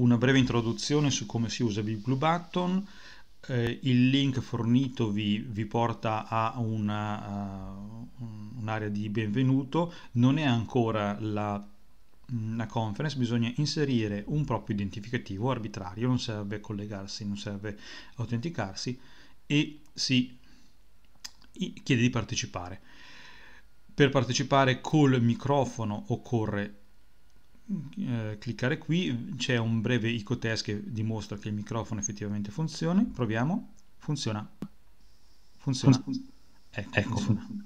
una breve introduzione su come si usa BigBlueButton. eh, il link fornito vi, vi porta a una, uh, un'area di benvenuto, non è ancora la una conference bisogna inserire un proprio identificativo arbitrario, non serve collegarsi, non serve autenticarsi e si chiede di partecipare. Per partecipare col microfono occorre eh, cliccare qui, c'è un breve icotest che dimostra che il microfono effettivamente funziona. Proviamo. Funziona. Funziona. funziona. Ecco, ecco. Funziona.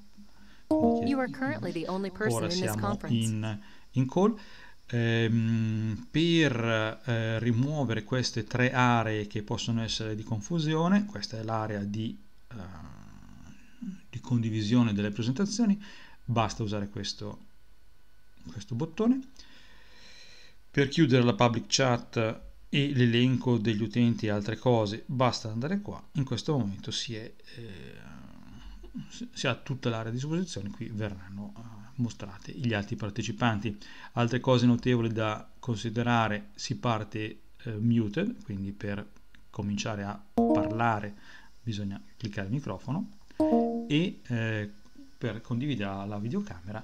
Ora siamo in, in call. Ehm, per eh, rimuovere queste tre aree che possono essere di confusione, questa è l'area di, eh, di condivisione delle presentazioni, basta usare questo, questo bottone. Per chiudere la public chat e l'elenco degli utenti e altre cose, basta andare qua. In questo momento si, è, eh, si ha tutta l'area a disposizione, qui verranno eh, mostrate gli altri partecipanti. Altre cose notevoli da considerare, si parte eh, muted, quindi per cominciare a parlare bisogna cliccare il microfono e eh, per condividere la videocamera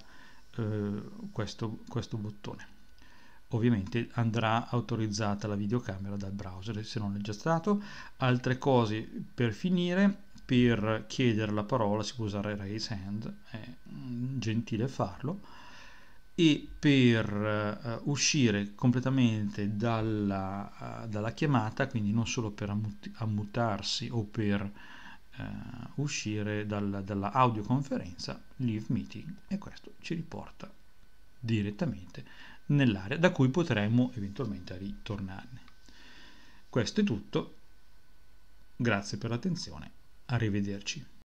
eh, questo, questo bottone ovviamente andrà autorizzata la videocamera dal browser se non è già stato altre cose per finire per chiedere la parola si può usare raise hand è gentile farlo e per uh, uscire completamente dalla, uh, dalla, chiamata quindi non solo per ammut ammutarsi o per uh, uscire dal, dalla audioconferenza leave meeting e questo ci riporta direttamente nell'area da cui potremmo eventualmente ritornarne. Questo è tutto, grazie per l'attenzione, arrivederci.